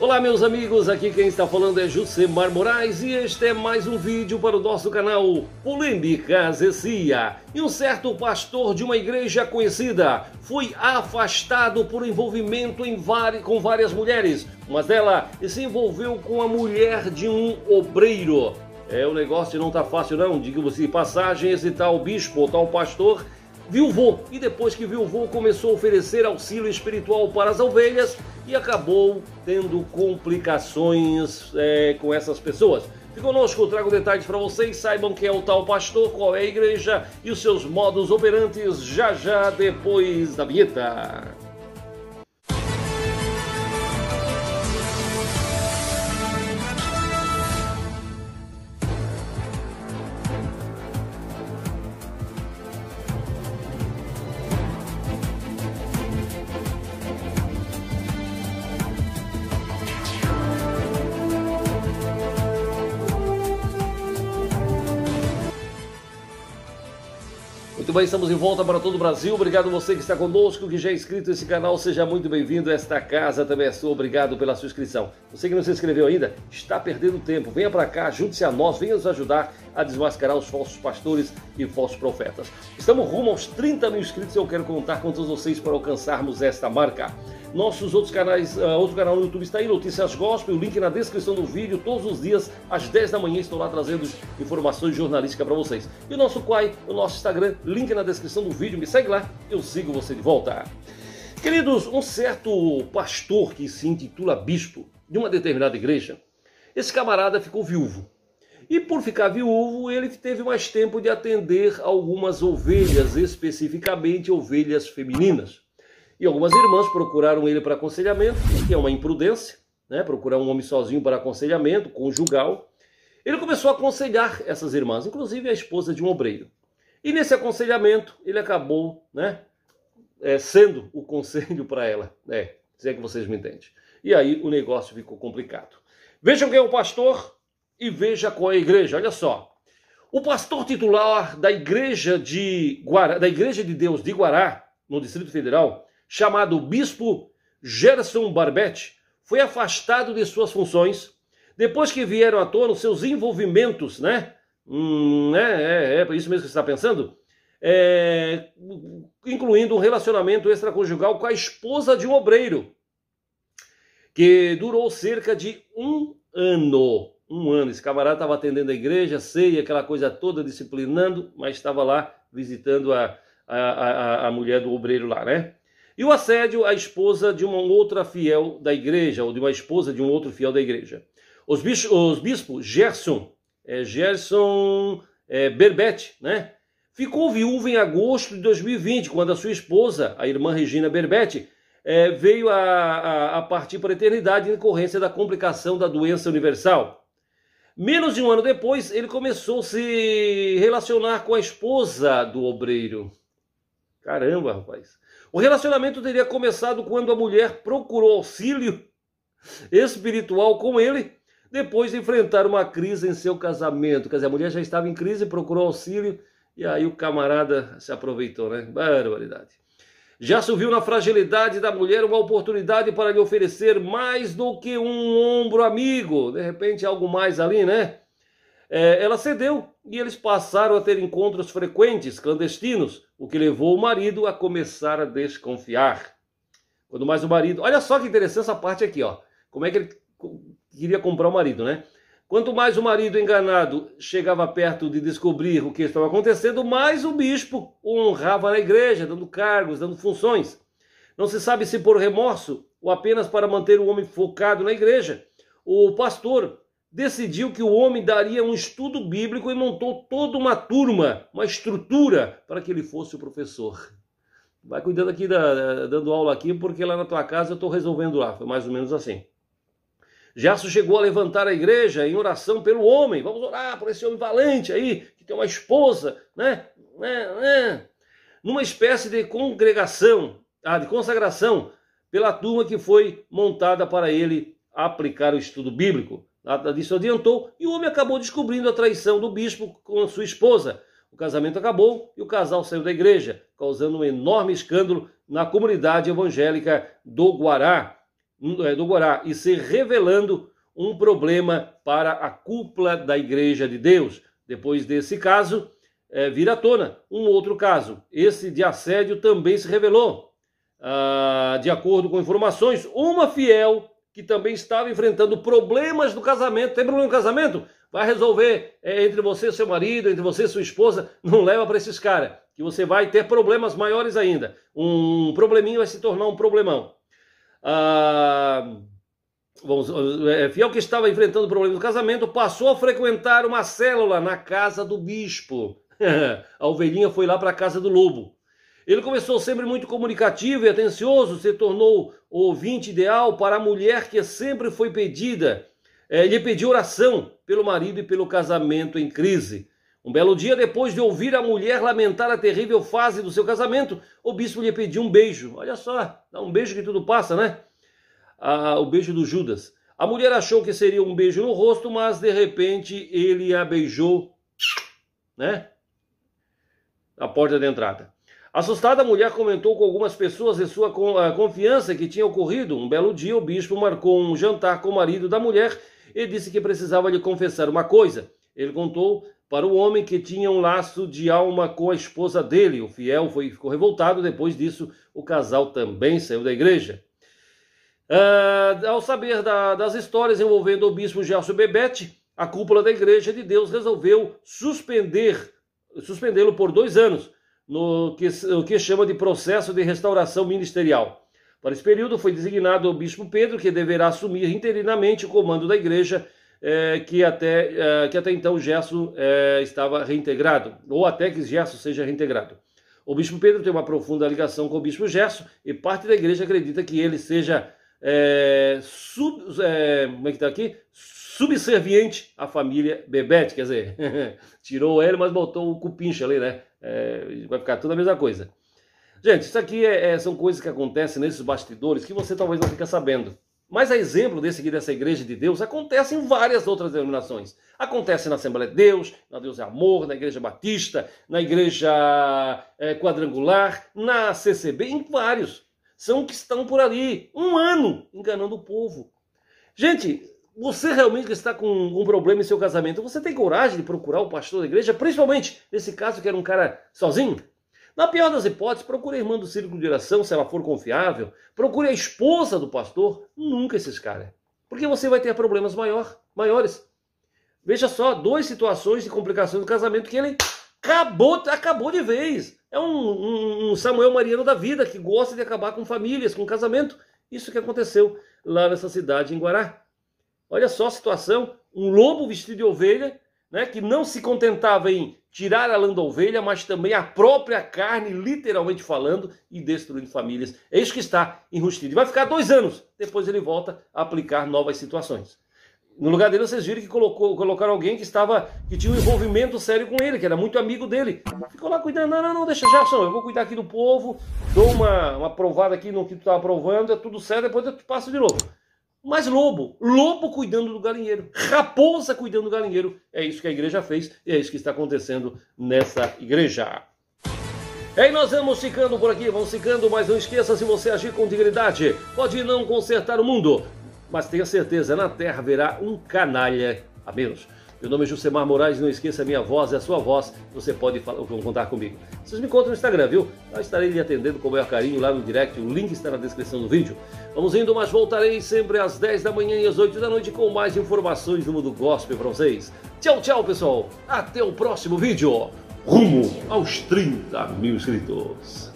Olá meus amigos, aqui quem está falando é Jusemar Moraes e este é mais um vídeo para o nosso canal Polêmica Zecia. E um certo pastor de uma igreja conhecida foi afastado por envolvimento com várias mulheres. Uma delas se envolveu com a mulher de um obreiro. É, o negócio não está fácil não, digo-se passagem, esse tal bispo, tal pastor viuvou e depois que viuvou começou a oferecer auxílio espiritual para as ovelhas e acabou tendo complicações é, com essas pessoas. Fique conosco, trago detalhes para vocês, saibam quem é o tal pastor, qual é a igreja e os seus modos operantes já já depois da vinheta. Muito bem, estamos de volta para todo o Brasil. Obrigado você que está conosco, que já é inscrito nesse canal. Seja muito bem-vindo. Esta casa também é sua. Obrigado pela sua inscrição. Você que não se inscreveu ainda, está perdendo tempo. Venha para cá, junte-se a nós, venha nos ajudar a desmascarar os falsos pastores e falsos profetas. Estamos rumo aos 30 mil inscritos e eu quero contar com todos vocês para alcançarmos esta marca. Nossos outros canais, uh, outro canal no YouTube está aí, Notícias Gospel, o link na descrição do vídeo. Todos os dias, às 10 da manhã, estou lá trazendo informações jornalísticas para vocês. E o nosso Quai, o nosso Instagram, link na descrição do vídeo. Me segue lá, eu sigo você de volta. Queridos, um certo pastor que se intitula bispo de uma determinada igreja, esse camarada ficou viúvo. E por ficar viúvo, ele teve mais tempo de atender algumas ovelhas, especificamente ovelhas femininas. E algumas irmãs procuraram ele para aconselhamento, que é uma imprudência, né? procurar um homem sozinho para aconselhamento conjugal. Ele começou a aconselhar essas irmãs, inclusive a esposa de um obreiro. E nesse aconselhamento, ele acabou né, é, sendo o conselho para ela. É, se é que vocês me entendem. E aí o negócio ficou complicado. Vejam quem é o pastor e veja qual é a igreja. Olha só. O pastor titular da igreja de Guará, da igreja de Deus de Guará, no Distrito Federal, chamado Bispo Gerson Barbete, foi afastado de suas funções depois que vieram à tona os seus envolvimentos, né? Hum, né? é, é, é isso mesmo que você está pensando? É, incluindo um relacionamento extraconjugal com a esposa de um obreiro, que durou cerca de um ano um ano. Esse camarada estava atendendo a igreja, ceia, aquela coisa toda, disciplinando, mas estava lá visitando a, a, a, a mulher do obreiro lá, né? E o assédio à esposa de uma outra fiel da igreja, ou de uma esposa de um outro fiel da igreja. Os, os bispos Gerson, é, Gerson é, Berbete, né? Ficou viúvo em agosto de 2020, quando a sua esposa, a irmã Regina Berbete, é, veio a, a, a partir para a eternidade em decorrência da complicação da doença universal. Menos de um ano depois, ele começou a se relacionar com a esposa do obreiro. Caramba, rapaz. O relacionamento teria começado quando a mulher procurou auxílio espiritual com ele depois de enfrentar uma crise em seu casamento. Quer dizer, a mulher já estava em crise, procurou auxílio e aí o camarada se aproveitou, né? Barbaridade. Já se viu na fragilidade da mulher uma oportunidade para lhe oferecer mais do que um ombro amigo. De repente, algo mais ali, né? É, ela cedeu e eles passaram a ter encontros frequentes, clandestinos, o que levou o marido a começar a desconfiar. Quando mais o marido. Olha só que interessante essa parte aqui, ó. Como é que ele queria comprar o marido, né? Quanto mais o marido enganado chegava perto de descobrir o que estava acontecendo, mais o bispo o honrava na igreja, dando cargos, dando funções. Não se sabe se por remorso ou apenas para manter o homem focado na igreja. O pastor decidiu que o homem daria um estudo bíblico e montou toda uma turma, uma estrutura para que ele fosse o professor. Vai cuidando aqui, da, dando aula aqui, porque lá na tua casa eu estou resolvendo lá. Foi mais ou menos assim. Gerson chegou a levantar a igreja em oração pelo homem. Vamos orar por esse homem valente aí, que tem uma esposa, né? né, né, Numa espécie de congregação, ah, de consagração, pela turma que foi montada para ele aplicar o estudo bíblico. Nada disso adiantou e o homem acabou descobrindo a traição do bispo com a sua esposa. O casamento acabou e o casal saiu da igreja, causando um enorme escândalo na comunidade evangélica do Guará. É, do Guará e se revelando um problema para a cúpula da Igreja de Deus. Depois desse caso, é, à tona um outro caso. Esse de assédio também se revelou. Ah, de acordo com informações, uma fiel que também estava enfrentando problemas do casamento. Tem problema no casamento? Vai resolver é, entre você e seu marido, entre você e sua esposa. Não leva para esses caras, que você vai ter problemas maiores ainda. Um probleminho vai se tornar um problemão ah, é, fiel que estava enfrentando o problema do casamento, passou a frequentar uma célula na casa do bispo. a ovelhinha foi lá para a casa do lobo. Ele começou sempre muito comunicativo e atencioso, se tornou o ouvinte ideal para a mulher que sempre foi pedida. É, lhe pediu oração pelo marido e pelo casamento em crise. Um belo dia, depois de ouvir a mulher lamentar a terrível fase do seu casamento, o bispo lhe pediu um beijo. Olha só, dá um beijo que tudo passa, né? Ah, o beijo do Judas. A mulher achou que seria um beijo no rosto, mas de repente ele a beijou, né? A porta da entrada. Assustada, a mulher comentou com algumas pessoas de sua ah, confiança que tinha ocorrido. Um belo dia, o bispo marcou um jantar com o marido da mulher e disse que precisava lhe confessar uma coisa. Ele contou para o homem que tinha um laço de alma com a esposa dele. O fiel foi, ficou revoltado, depois disso o casal também saiu da igreja. Uh, ao saber da, das histórias envolvendo o bispo Gelson Bebete, a cúpula da Igreja de Deus resolveu suspender suspendê-lo por dois anos, no que, no que chama de processo de restauração ministerial. Para esse período foi designado o bispo Pedro, que deverá assumir interinamente o comando da igreja é, que, até, é, que até então o gesso é, estava reintegrado, ou até que o gesso seja reintegrado. O bispo Pedro tem uma profunda ligação com o bispo Gerson e parte da igreja acredita que ele seja é, sub, é, como é que tá aqui? subserviente à família Bebete, quer dizer, tirou ele, mas botou o cupincha ali, né? É, vai ficar tudo a mesma coisa. Gente, isso aqui é, é, são coisas que acontecem nesses bastidores que você talvez não fica sabendo. Mas a exemplo desse aqui, dessa igreja de Deus, acontece em várias outras denominações. Acontece na Assembleia de Deus, na Deus é Amor, na Igreja Batista, na Igreja é, Quadrangular, na CCB, em vários. São que estão por ali, um ano, enganando o povo. Gente, você realmente está com um problema em seu casamento, você tem coragem de procurar o pastor da igreja, principalmente nesse caso que era um cara sozinho? Na pior das hipóteses, procure a irmã do círculo de oração, se ela for confiável. Procure a esposa do pastor, nunca esses caras. Porque você vai ter problemas maior, maiores. Veja só, duas situações de complicações do casamento que ele acabou, acabou de vez. É um, um, um Samuel Mariano da vida que gosta de acabar com famílias, com casamento. Isso que aconteceu lá nessa cidade em Guará. Olha só a situação, um lobo vestido de ovelha, né, que não se contentava em tirar a lã da ovelha, mas também a própria carne, literalmente falando, e destruindo famílias. É isso que está em Rustid. Vai ficar dois anos, depois ele volta a aplicar novas situações. No lugar dele, vocês viram que colocou, colocaram alguém que estava que tinha um envolvimento sério com ele, que era muito amigo dele. Ficou lá cuidando, não, não, não, deixa Jefferson, eu vou cuidar aqui do povo, dou uma, uma provada aqui no que tu estava tá provando, é tudo certo, depois eu passo de novo. Mas lobo, lobo cuidando do galinheiro, raposa cuidando do galinheiro. É isso que a igreja fez e é isso que está acontecendo nessa igreja. E nós vamos ficando por aqui, vamos ficando, mas não esqueça, se você agir com dignidade, pode não consertar o mundo, mas tenha certeza, na Terra haverá um canalha a menos. Meu nome é Jusemar Moraes, não esqueça, minha voz é a sua voz, você pode falar, contar comigo. Vocês me encontram no Instagram, viu? Eu estarei lhe atendendo com o maior carinho lá no direct, o link está na descrição do vídeo. Vamos indo, mas voltarei sempre às 10 da manhã e às 8 da noite com mais informações do mundo gospel para vocês. Tchau, tchau, pessoal. Até o próximo vídeo. Rumo aos 30 mil inscritos.